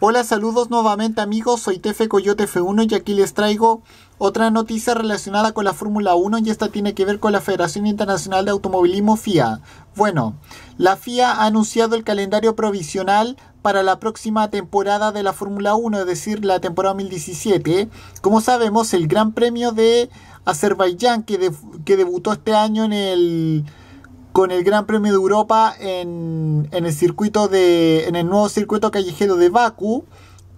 Hola, saludos nuevamente amigos, soy Tefe Coyote F1 y aquí les traigo otra noticia relacionada con la Fórmula 1 y esta tiene que ver con la Federación Internacional de Automovilismo FIA. Bueno, la FIA ha anunciado el calendario provisional para la próxima temporada de la Fórmula 1, es decir, la temporada 2017. Como sabemos, el Gran Premio de Azerbaiyán que, que debutó este año en el con el Gran Premio de Europa en, el circuito en el nuevo circuito callejero de Baku.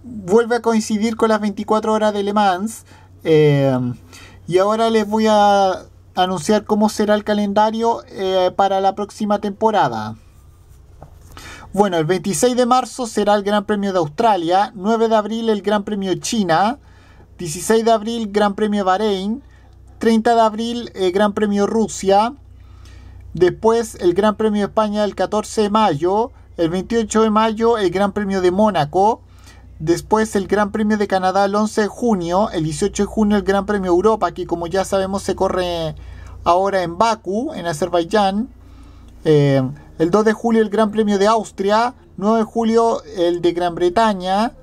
Vuelve a coincidir con las 24 horas de Le Mans. Eh, y ahora les voy a anunciar cómo será el calendario eh, para la próxima temporada. Bueno, el 26 de marzo será el Gran Premio de Australia, 9 de abril el Gran Premio China, 16 de abril Gran Premio Bahrein, 30 de abril Gran Premio Rusia, Después el Gran Premio de España el 14 de mayo. El 28 de mayo el Gran Premio de Mónaco. Después el Gran Premio de Canadá el 11 de junio. El 18 de junio el Gran Premio Europa, que como ya sabemos se corre ahora en Baku en Azerbaiyán. Eh, el 2 de julio el Gran Premio de Austria. 9 de julio el de Gran Bretaña.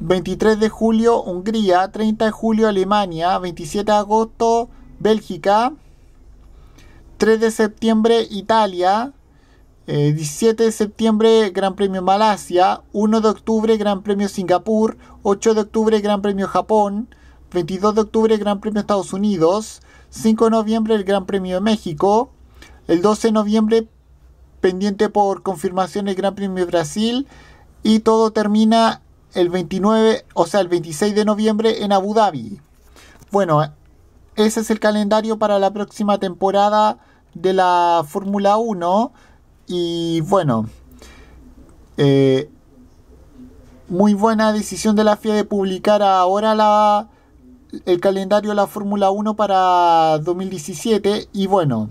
23 de julio Hungría. 30 de julio Alemania. 27 de agosto Bélgica. 3 de septiembre Italia, 17 eh, de septiembre Gran Premio Malasia, 1 de octubre Gran Premio Singapur, 8 de octubre Gran Premio Japón, 22 de octubre Gran Premio Estados Unidos, 5 de noviembre el Gran Premio de México, el 12 de noviembre pendiente por confirmación el Gran Premio Brasil y todo termina el 29, o sea, el 26 de noviembre en Abu Dhabi. Bueno, ese es el calendario para la próxima temporada de la Fórmula 1 y bueno, eh, muy buena decisión de la FIA de publicar ahora la, el calendario de la Fórmula 1 para 2017 y bueno,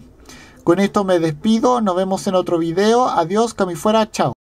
con esto me despido, nos vemos en otro video, adiós, cami fuera, chao.